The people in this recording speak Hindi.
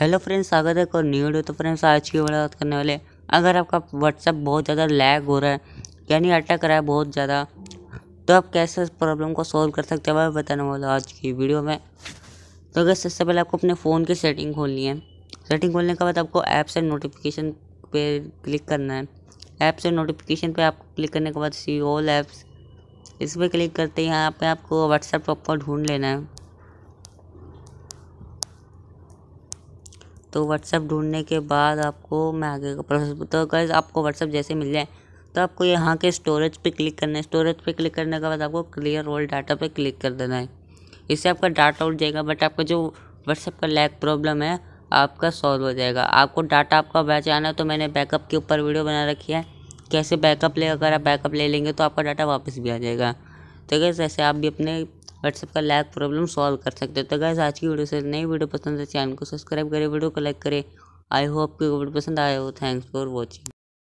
हेलो फ्रेंड्स स्वागत है और न्यू वीडियो तो फ्रेंड्स आज की वीडियो बात करने वाले अगर आपका व्हाट्सअप बहुत ज़्यादा लैग हो रहा है यानी अटक रहा है बहुत ज़्यादा तो आप कैसे इस प्रॉब्लम को सॉल्व कर सकते हो वह बताने वाला आज की वीडियो में तो अगर सबसे पहले आपको अपने फ़ोन की सेटिंग खोलनी है सेटिंग खोलने के बाद आपको ऐप्स एंड नोटिफिकेशन पे क्लिक करना है ऐप्स एंड नोटिफिकेशन पे आपको क्लिक करने के बाद सी ऑल ऐप्स इस पर क्लिक करते हैं यहाँ पे आपको व्हाट्सएप पर ढूंढ लेना है तो व्हाट्सअप ढूंढने के बाद आपको मैं आगे का प्रोसेस तो गैस आपको व्हाट्सअप जैसे मिल जाए तो आपको यहाँ के स्टोरेज पे क्लिक करना है स्टोरेज पे क्लिक करने के बाद आपको क्लियर ऑल डाटा पे क्लिक कर देना है इससे आपका डाटा उठ जाएगा बट आपका जो व्हाट्सएप का लैग प्रॉब्लम है आपका सॉल्व हो जाएगा आपको डाटा आपका बैच है तो मैंने बैकअप के ऊपर वीडियो बना रखी है कैसे बैकअप ले अगर आप बैकअप ले लेंगे तो आपका डाटा वापस भी आ जाएगा तो कैसे ऐसे आप भी अपने व्हाट्सअप का लैग प्रॉब्लम सॉल्व कर सकते हो तो गैस आज की वीडियो से नई वीडियो पसंद है चैनल तो को सब्सक्राइब करें वीडियो को लाइक करें आई होप आपको वीडियो पसंद आया हो थैंक्स फॉर वॉचिंग